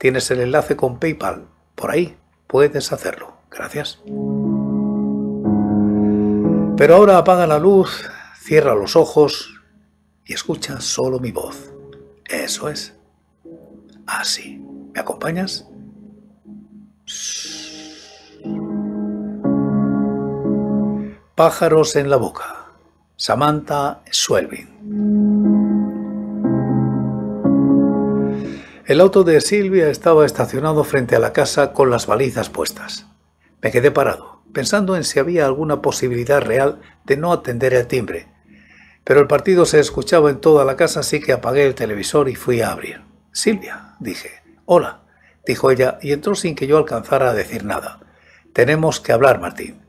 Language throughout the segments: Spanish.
Tienes el enlace con PayPal. Por ahí puedes hacerlo. Gracias. Pero ahora apaga la luz, cierra los ojos y escucha solo mi voz. Eso es. Así. ¿Me acompañas? Pájaros en la boca. Samantha Suelvin. El auto de Silvia estaba estacionado frente a la casa con las balizas puestas. Me quedé parado, pensando en si había alguna posibilidad real de no atender el timbre. Pero el partido se escuchaba en toda la casa, así que apagué el televisor y fui a abrir. Silvia, dije. Hola, dijo ella, y entró sin que yo alcanzara a decir nada. Tenemos que hablar, Martín.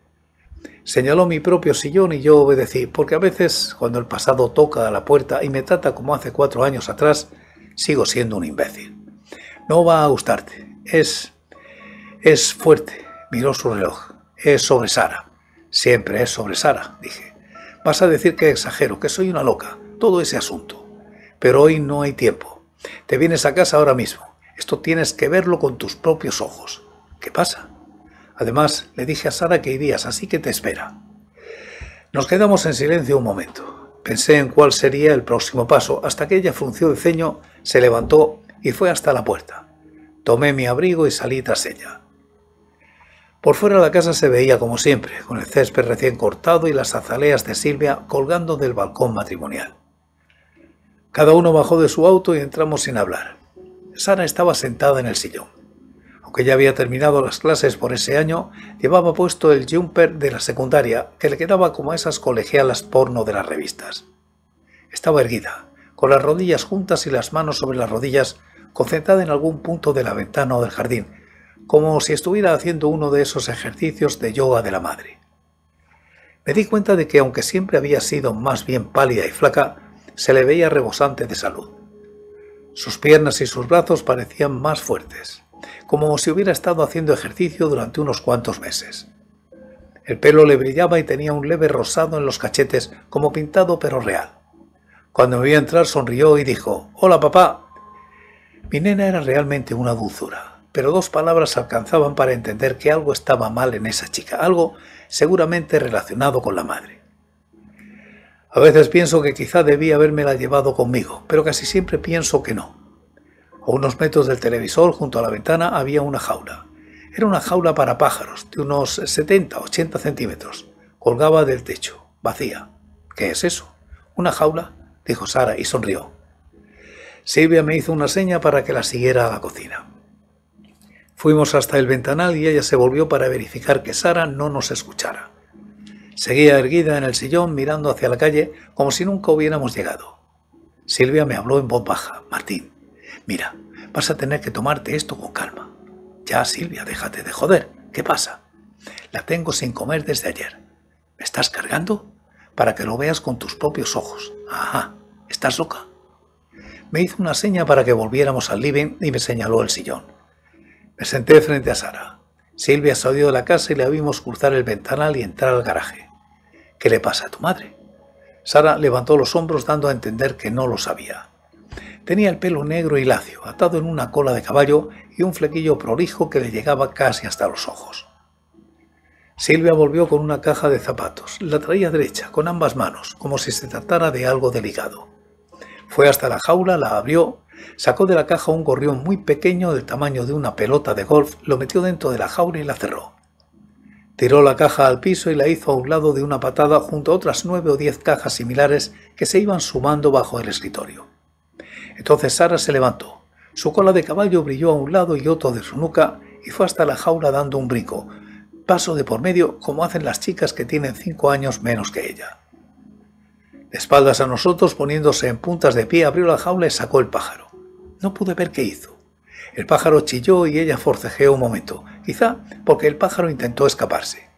Señaló mi propio sillón y yo obedecí, porque a veces, cuando el pasado toca a la puerta y me trata como hace cuatro años atrás, sigo siendo un imbécil. No va a gustarte. Es. es fuerte. Miró su reloj. Es sobre Sara. Siempre es sobre Sara, dije. Vas a decir que exagero, que soy una loca. Todo ese asunto. Pero hoy no hay tiempo. Te vienes a casa ahora mismo. Esto tienes que verlo con tus propios ojos. ¿Qué pasa? Además, le dije a Sara que irías, así que te espera. Nos quedamos en silencio un momento. Pensé en cuál sería el próximo paso, hasta que ella frunció el ceño, se levantó y fue hasta la puerta. Tomé mi abrigo y salí tras ella. Por fuera la casa se veía como siempre, con el césped recién cortado y las azaleas de Silvia colgando del balcón matrimonial. Cada uno bajó de su auto y entramos sin hablar. Sara estaba sentada en el sillón. Aunque ya había terminado las clases por ese año, llevaba puesto el jumper de la secundaria, que le quedaba como a esas colegialas porno de las revistas. Estaba erguida, con las rodillas juntas y las manos sobre las rodillas, concentrada en algún punto de la ventana o del jardín, como si estuviera haciendo uno de esos ejercicios de yoga de la madre. Me di cuenta de que aunque siempre había sido más bien pálida y flaca, se le veía rebosante de salud. Sus piernas y sus brazos parecían más fuertes como si hubiera estado haciendo ejercicio durante unos cuantos meses. El pelo le brillaba y tenía un leve rosado en los cachetes, como pintado pero real. Cuando me vio entrar sonrió y dijo, Hola papá. Mi nena era realmente una dulzura, pero dos palabras alcanzaban para entender que algo estaba mal en esa chica, algo seguramente relacionado con la madre. A veces pienso que quizá debía habérmela llevado conmigo, pero casi siempre pienso que no, a unos metros del televisor, junto a la ventana, había una jaula. Era una jaula para pájaros, de unos 70-80 centímetros. Colgaba del techo, vacía. ¿Qué es eso? ¿Una jaula? dijo Sara y sonrió. Silvia me hizo una seña para que la siguiera a la cocina. Fuimos hasta el ventanal y ella se volvió para verificar que Sara no nos escuchara. Seguía erguida en el sillón mirando hacia la calle como si nunca hubiéramos llegado. Silvia me habló en voz baja. Martín, Mira, vas a tener que tomarte esto con calma. Ya, Silvia, déjate de joder. ¿Qué pasa? La tengo sin comer desde ayer. ¿Me estás cargando? Para que lo veas con tus propios ojos. Ajá, ¿estás loca? Me hizo una seña para que volviéramos al living y me señaló el sillón. Me senté frente a Sara. Silvia salió de la casa y la vimos cruzar el ventanal y entrar al garaje. ¿Qué le pasa a tu madre? Sara levantó los hombros dando a entender que no lo sabía. Tenía el pelo negro y lacio, atado en una cola de caballo y un flequillo prolijo que le llegaba casi hasta los ojos. Silvia volvió con una caja de zapatos. La traía derecha, con ambas manos, como si se tratara de algo delicado. Fue hasta la jaula, la abrió, sacó de la caja un gorrión muy pequeño del tamaño de una pelota de golf, lo metió dentro de la jaula y la cerró. Tiró la caja al piso y la hizo a un lado de una patada junto a otras nueve o diez cajas similares que se iban sumando bajo el escritorio. Entonces Sara se levantó. Su cola de caballo brilló a un lado y otro de su nuca y fue hasta la jaula dando un brinco, paso de por medio como hacen las chicas que tienen cinco años menos que ella. De espaldas a nosotros, poniéndose en puntas de pie, abrió la jaula y sacó el pájaro. No pude ver qué hizo. El pájaro chilló y ella forcejeó un momento, quizá porque el pájaro intentó escaparse.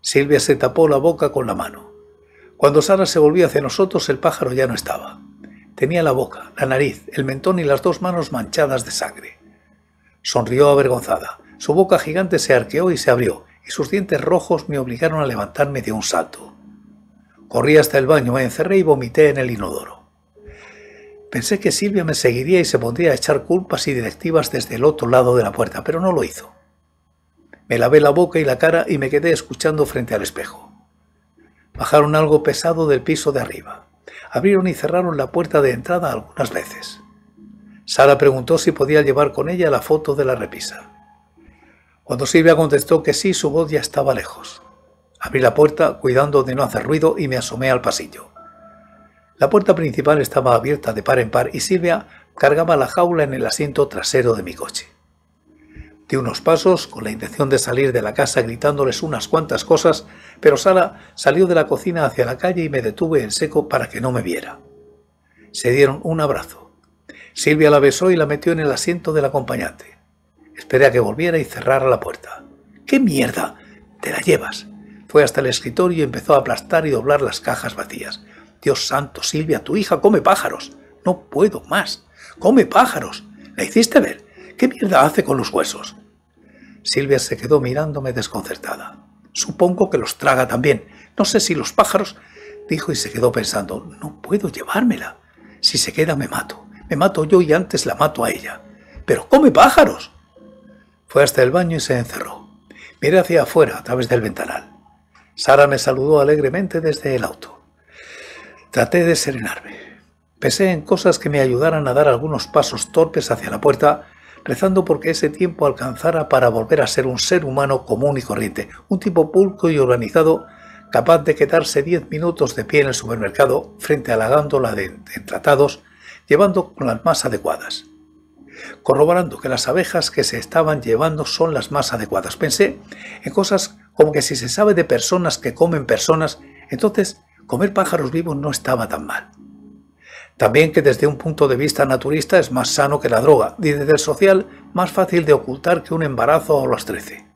Silvia se tapó la boca con la mano. Cuando Sara se volvió hacia nosotros, el pájaro ya no estaba. Tenía la boca, la nariz, el mentón y las dos manos manchadas de sangre. Sonrió avergonzada. Su boca gigante se arqueó y se abrió, y sus dientes rojos me obligaron a levantarme de un salto. Corrí hasta el baño, me encerré y vomité en el inodoro. Pensé que Silvia me seguiría y se pondría a echar culpas y directivas desde el otro lado de la puerta, pero no lo hizo. Me lavé la boca y la cara y me quedé escuchando frente al espejo. Bajaron algo pesado del piso de arriba. Abrieron y cerraron la puerta de entrada algunas veces. Sara preguntó si podía llevar con ella la foto de la repisa. Cuando Silvia contestó que sí, su voz ya estaba lejos. Abrí la puerta, cuidando de no hacer ruido, y me asomé al pasillo. La puerta principal estaba abierta de par en par y Silvia cargaba la jaula en el asiento trasero de mi coche. Di unos pasos con la intención de salir de la casa gritándoles unas cuantas cosas, pero Sara salió de la cocina hacia la calle y me detuve en seco para que no me viera. Se dieron un abrazo. Silvia la besó y la metió en el asiento del acompañante. Esperé a que volviera y cerrara la puerta. ¡Qué mierda! Te la llevas. Fue hasta el escritorio y empezó a aplastar y doblar las cajas vacías. Dios santo, Silvia, tu hija come pájaros. No puedo más. Come pájaros. La hiciste ver. ¿Qué mierda hace con los huesos? Silvia se quedó mirándome desconcertada. Supongo que los traga también. No sé si los pájaros, dijo y se quedó pensando, no puedo llevármela. Si se queda me mato. Me mato yo y antes la mato a ella. Pero come pájaros. Fue hasta el baño y se encerró. Miré hacia afuera a través del ventanal. Sara me saludó alegremente desde el auto. Traté de serenarme. Pensé en cosas que me ayudaran a dar algunos pasos torpes hacia la puerta rezando porque ese tiempo alcanzara para volver a ser un ser humano común y corriente, un tipo pulco y organizado capaz de quedarse 10 minutos de pie en el supermercado frente a la gándola de tratados, llevando con las más adecuadas. Corroborando que las abejas que se estaban llevando son las más adecuadas, pensé en cosas como que si se sabe de personas que comen personas, entonces comer pájaros vivos no estaba tan mal. También que desde un punto de vista naturista es más sano que la droga y desde el social más fácil de ocultar que un embarazo a los trece.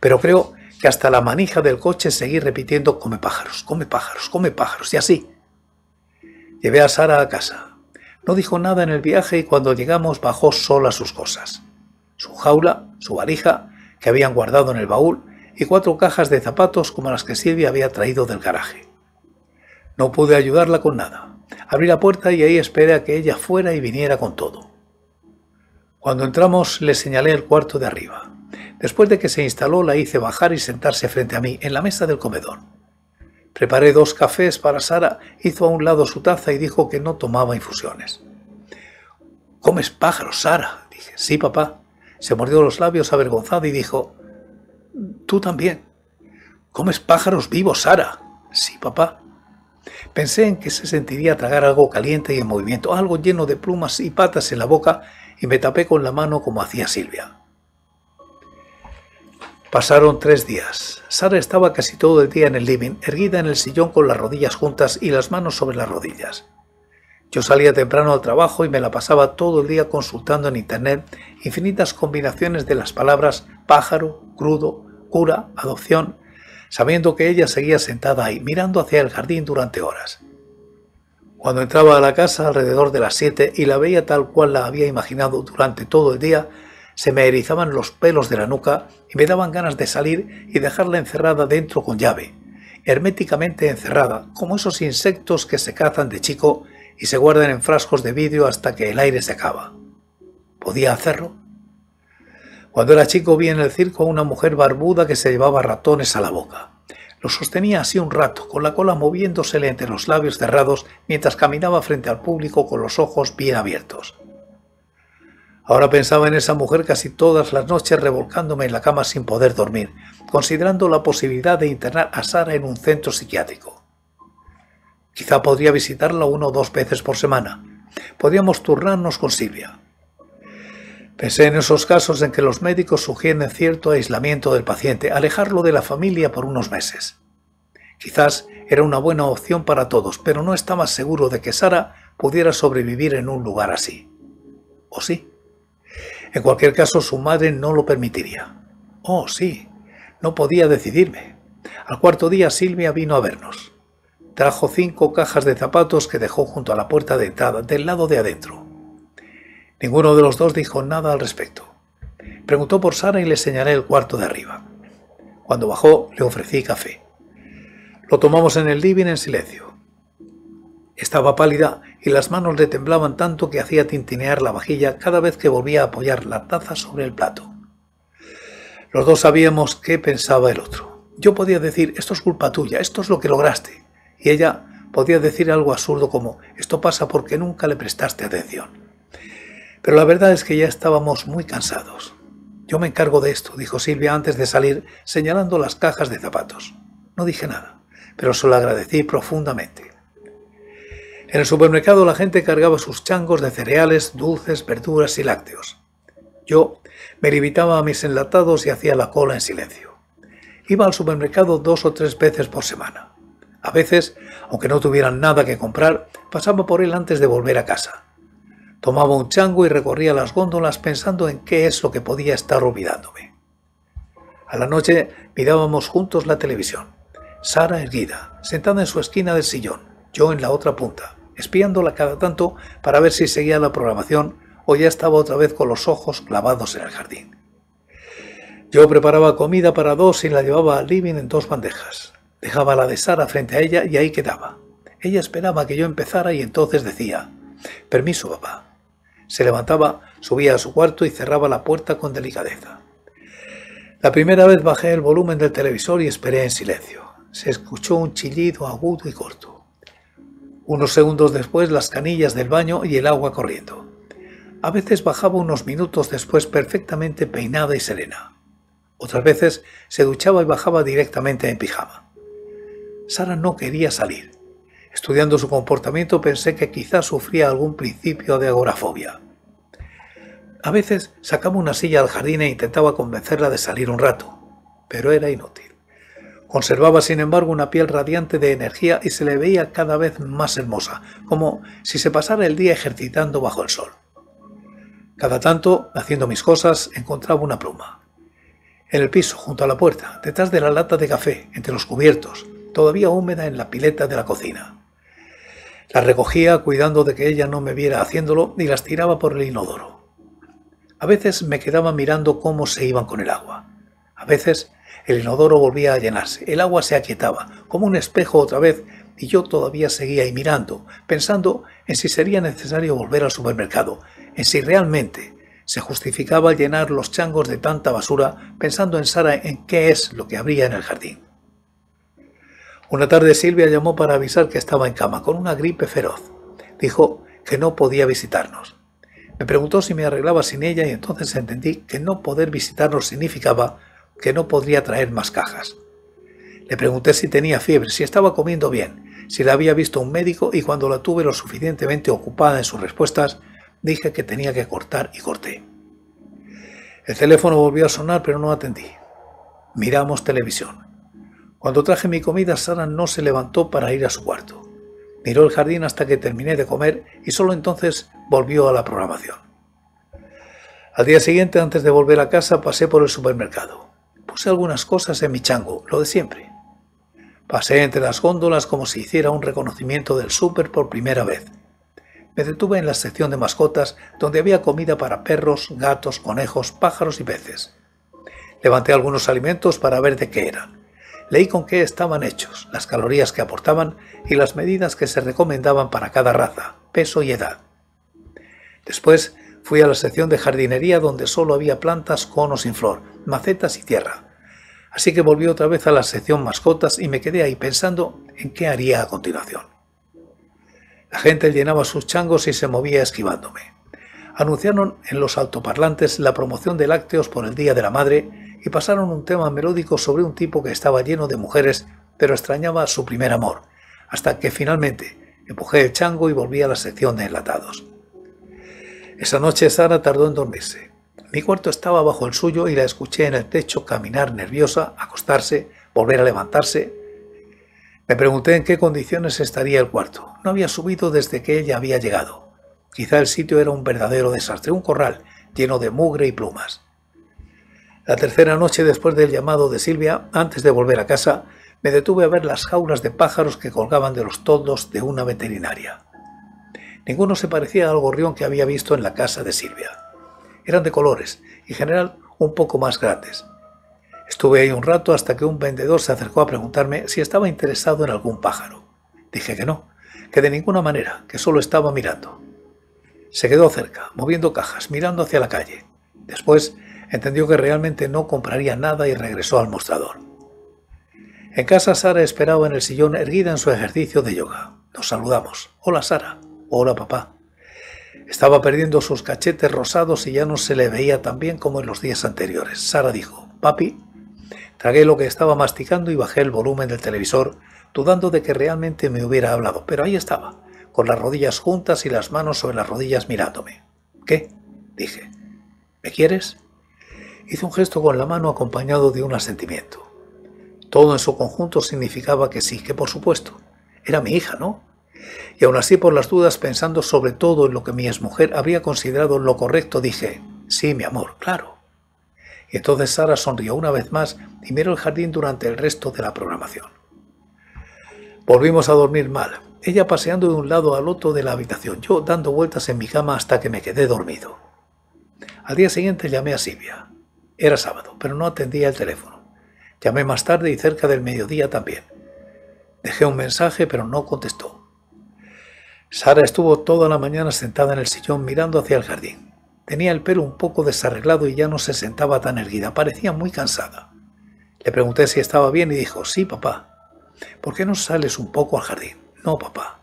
Pero creo que hasta la manija del coche seguí repitiendo come pájaros, come pájaros, come pájaros y así. Llevé a Sara a casa. No dijo nada en el viaje y cuando llegamos bajó sola sus cosas. Su jaula, su varija, que habían guardado en el baúl, y cuatro cajas de zapatos como las que Silvia había traído del garaje. No pude ayudarla con nada Abrí la puerta y ahí esperé a que ella fuera y viniera con todo. Cuando entramos le señalé el cuarto de arriba. Después de que se instaló la hice bajar y sentarse frente a mí en la mesa del comedor. Preparé dos cafés para Sara, hizo a un lado su taza y dijo que no tomaba infusiones. ¿Comes pájaros, Sara? Dije, sí, papá. Se mordió los labios avergonzada y dijo, tú también. ¿Comes pájaros vivos, Sara? Sí, papá. Pensé en que se sentiría tragar algo caliente y en movimiento, algo lleno de plumas y patas en la boca, y me tapé con la mano como hacía Silvia. Pasaron tres días. Sara estaba casi todo el día en el living, erguida en el sillón con las rodillas juntas y las manos sobre las rodillas. Yo salía temprano al trabajo y me la pasaba todo el día consultando en internet infinitas combinaciones de las palabras pájaro, crudo, cura, adopción, sabiendo que ella seguía sentada ahí, mirando hacia el jardín durante horas. Cuando entraba a la casa alrededor de las siete y la veía tal cual la había imaginado durante todo el día, se me erizaban los pelos de la nuca y me daban ganas de salir y dejarla encerrada dentro con llave, herméticamente encerrada, como esos insectos que se cazan de chico y se guardan en frascos de vidrio hasta que el aire se acaba. ¿Podía hacerlo? Cuando era chico vi en el circo a una mujer barbuda que se llevaba ratones a la boca. Lo sostenía así un rato, con la cola moviéndosele entre los labios cerrados mientras caminaba frente al público con los ojos bien abiertos. Ahora pensaba en esa mujer casi todas las noches revolcándome en la cama sin poder dormir, considerando la posibilidad de internar a Sara en un centro psiquiátrico. Quizá podría visitarla uno o dos veces por semana. Podíamos turnarnos con Silvia. Pensé en esos casos en que los médicos sugieren cierto aislamiento del paciente, alejarlo de la familia por unos meses. Quizás era una buena opción para todos, pero no estaba seguro de que Sara pudiera sobrevivir en un lugar así. ¿O sí? En cualquier caso, su madre no lo permitiría. Oh, sí. No podía decidirme. Al cuarto día, Silvia vino a vernos. Trajo cinco cajas de zapatos que dejó junto a la puerta de entrada, del lado de adentro. Ninguno de los dos dijo nada al respecto. Preguntó por Sara y le señalé el cuarto de arriba. Cuando bajó le ofrecí café. Lo tomamos en el living en silencio. Estaba pálida y las manos le temblaban tanto que hacía tintinear la vajilla cada vez que volvía a apoyar la taza sobre el plato. Los dos sabíamos qué pensaba el otro. Yo podía decir, esto es culpa tuya, esto es lo que lograste. Y ella podía decir algo absurdo como, esto pasa porque nunca le prestaste atención. Pero la verdad es que ya estábamos muy cansados. Yo me encargo de esto, dijo Silvia antes de salir, señalando las cajas de zapatos. No dije nada, pero se lo agradecí profundamente. En el supermercado la gente cargaba sus changos de cereales, dulces, verduras y lácteos. Yo me limitaba a mis enlatados y hacía la cola en silencio. Iba al supermercado dos o tres veces por semana. A veces, aunque no tuvieran nada que comprar, pasaba por él antes de volver a casa. Tomaba un chango y recorría las góndolas pensando en qué es lo que podía estar olvidándome. A la noche mirábamos juntos la televisión. Sara erguida, sentada en su esquina del sillón, yo en la otra punta, espiándola cada tanto para ver si seguía la programación o ya estaba otra vez con los ojos clavados en el jardín. Yo preparaba comida para dos y la llevaba al living en dos bandejas. Dejaba la de Sara frente a ella y ahí quedaba. Ella esperaba que yo empezara y entonces decía, Permiso, papá, se levantaba, subía a su cuarto y cerraba la puerta con delicadeza. La primera vez bajé el volumen del televisor y esperé en silencio. Se escuchó un chillido agudo y corto. Unos segundos después las canillas del baño y el agua corriendo. A veces bajaba unos minutos después perfectamente peinada y serena. Otras veces se duchaba y bajaba directamente en pijama. Sara no quería salir. Estudiando su comportamiento pensé que quizás sufría algún principio de agorafobia. A veces sacaba una silla al jardín e intentaba convencerla de salir un rato, pero era inútil. Conservaba, sin embargo, una piel radiante de energía y se le veía cada vez más hermosa, como si se pasara el día ejercitando bajo el sol. Cada tanto, haciendo mis cosas, encontraba una pluma. En el piso, junto a la puerta, detrás de la lata de café, entre los cubiertos, todavía húmeda en la pileta de la cocina. La recogía cuidando de que ella no me viera haciéndolo y las tiraba por el inodoro. A veces me quedaba mirando cómo se iban con el agua. A veces el inodoro volvía a llenarse, el agua se aquietaba, como un espejo otra vez, y yo todavía seguía ahí mirando, pensando en si sería necesario volver al supermercado, en si realmente se justificaba llenar los changos de tanta basura, pensando en Sara en qué es lo que habría en el jardín. Una tarde Silvia llamó para avisar que estaba en cama, con una gripe feroz. Dijo que no podía visitarnos. Me preguntó si me arreglaba sin ella y entonces entendí que no poder visitarlo significaba que no podría traer más cajas. Le pregunté si tenía fiebre, si estaba comiendo bien, si la había visto un médico y cuando la tuve lo suficientemente ocupada en sus respuestas, dije que tenía que cortar y corté. El teléfono volvió a sonar pero no atendí. Miramos televisión. Cuando traje mi comida, Sara no se levantó para ir a su cuarto. Miró el jardín hasta que terminé de comer y solo entonces volvió a la programación. Al día siguiente, antes de volver a casa, pasé por el supermercado. Puse algunas cosas en mi chango, lo de siempre. Pasé entre las góndolas como si hiciera un reconocimiento del súper por primera vez. Me detuve en la sección de mascotas, donde había comida para perros, gatos, conejos, pájaros y peces. Levanté algunos alimentos para ver de qué eran. Leí con qué estaban hechos, las calorías que aportaban y las medidas que se recomendaban para cada raza, peso y edad. Después fui a la sección de jardinería donde solo había plantas con o sin flor, macetas y tierra. Así que volví otra vez a la sección mascotas y me quedé ahí pensando en qué haría a continuación. La gente llenaba sus changos y se movía esquivándome. Anunciaron en los altoparlantes la promoción de lácteos por el Día de la Madre y pasaron un tema melódico sobre un tipo que estaba lleno de mujeres, pero extrañaba su primer amor, hasta que finalmente empujé el chango y volví a la sección de enlatados. Esa noche Sara tardó en dormirse. Mi cuarto estaba bajo el suyo y la escuché en el techo caminar nerviosa, acostarse, volver a levantarse. Me pregunté en qué condiciones estaría el cuarto. No había subido desde que ella había llegado. Quizá el sitio era un verdadero desastre, un corral lleno de mugre y plumas. La tercera noche después del llamado de Silvia, antes de volver a casa, me detuve a ver las jaulas de pájaros que colgaban de los toldos de una veterinaria. Ninguno se parecía al gorrión que había visto en la casa de Silvia. Eran de colores y en general un poco más grandes. Estuve ahí un rato hasta que un vendedor se acercó a preguntarme si estaba interesado en algún pájaro. Dije que no, que de ninguna manera, que solo estaba mirando. Se quedó cerca, moviendo cajas, mirando hacia la calle. Después entendió que realmente no compraría nada y regresó al mostrador. En casa Sara esperaba en el sillón erguida en su ejercicio de yoga. Nos saludamos. Hola Sara. Hola papá. Estaba perdiendo sus cachetes rosados y ya no se le veía tan bien como en los días anteriores. Sara dijo, papi, tragué lo que estaba masticando y bajé el volumen del televisor, dudando de que realmente me hubiera hablado, pero ahí estaba, con las rodillas juntas y las manos sobre las rodillas mirándome. ¿Qué? dije. ¿Me quieres? Hice un gesto con la mano acompañado de un asentimiento. Todo en su conjunto significaba que sí, que por supuesto. Era mi hija, ¿no? Y aún así, por las dudas, pensando sobre todo en lo que mi exmujer habría considerado lo correcto, dije, sí, mi amor, claro. Y entonces Sara sonrió una vez más y miró el jardín durante el resto de la programación. Volvimos a dormir mal, ella paseando de un lado al otro de la habitación, yo dando vueltas en mi cama hasta que me quedé dormido. Al día siguiente llamé a Silvia. Era sábado, pero no atendía el teléfono. Llamé más tarde y cerca del mediodía también. Dejé un mensaje, pero no contestó. Sara estuvo toda la mañana sentada en el sillón mirando hacia el jardín. Tenía el pelo un poco desarreglado y ya no se sentaba tan erguida, parecía muy cansada. Le pregunté si estaba bien y dijo, sí, papá. ¿Por qué no sales un poco al jardín? No, papá.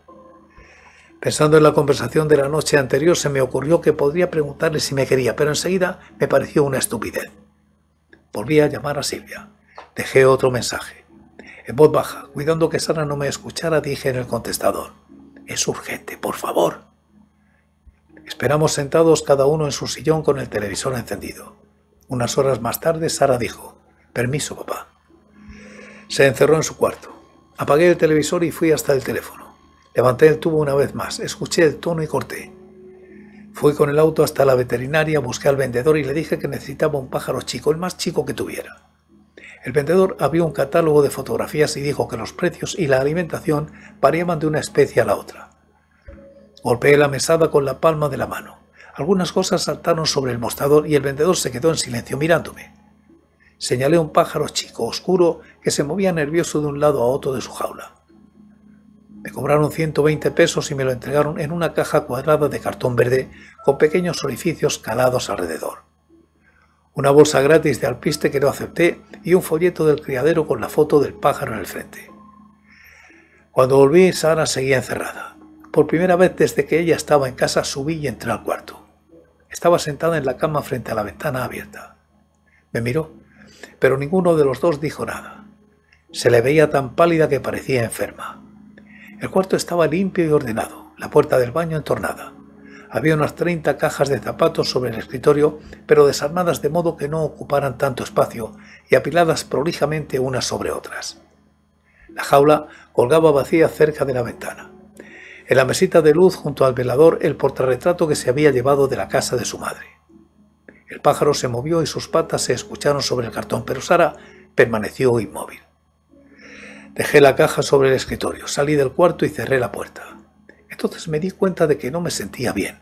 Pensando en la conversación de la noche anterior, se me ocurrió que podría preguntarle si me quería, pero enseguida me pareció una estupidez. Volví a llamar a Silvia. Dejé otro mensaje. En voz baja, cuidando que Sara no me escuchara, dije en el contestador. Es urgente, por favor. Esperamos sentados cada uno en su sillón con el televisor encendido. Unas horas más tarde, Sara dijo, Permiso, papá. Se encerró en su cuarto. Apagué el televisor y fui hasta el teléfono. Levanté el tubo una vez más, escuché el tono y corté. Fui con el auto hasta la veterinaria, busqué al vendedor y le dije que necesitaba un pájaro chico, el más chico que tuviera. El vendedor abrió un catálogo de fotografías y dijo que los precios y la alimentación variaban de una especie a la otra. Golpeé la mesada con la palma de la mano. Algunas cosas saltaron sobre el mostrador y el vendedor se quedó en silencio mirándome. Señalé un pájaro chico, oscuro, que se movía nervioso de un lado a otro de su jaula. Me cobraron 120 pesos y me lo entregaron en una caja cuadrada de cartón verde con pequeños orificios calados alrededor. Una bolsa gratis de alpiste que no acepté y un folleto del criadero con la foto del pájaro en el frente. Cuando volví, Sara seguía encerrada. Por primera vez desde que ella estaba en casa subí y entré al cuarto. Estaba sentada en la cama frente a la ventana abierta. Me miró, pero ninguno de los dos dijo nada. Se le veía tan pálida que parecía enferma. El cuarto estaba limpio y ordenado, la puerta del baño entornada. Había unas 30 cajas de zapatos sobre el escritorio, pero desarmadas de modo que no ocuparan tanto espacio y apiladas prolijamente unas sobre otras. La jaula colgaba vacía cerca de la ventana. En la mesita de luz junto al velador el portarretrato que se había llevado de la casa de su madre. El pájaro se movió y sus patas se escucharon sobre el cartón, pero Sara permaneció inmóvil. Dejé la caja sobre el escritorio, salí del cuarto y cerré la puerta. Entonces me di cuenta de que no me sentía bien.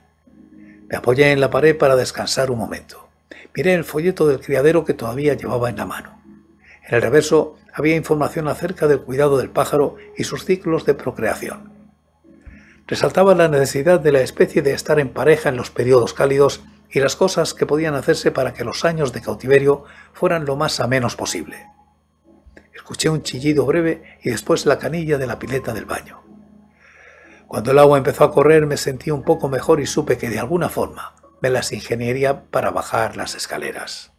Me apoyé en la pared para descansar un momento. Miré el folleto del criadero que todavía llevaba en la mano. En el reverso había información acerca del cuidado del pájaro y sus ciclos de procreación. Resaltaba la necesidad de la especie de estar en pareja en los periodos cálidos y las cosas que podían hacerse para que los años de cautiverio fueran lo más amenos posible. Escuché un chillido breve y después la canilla de la pileta del baño. Cuando el agua empezó a correr me sentí un poco mejor y supe que de alguna forma me las ingeniería para bajar las escaleras.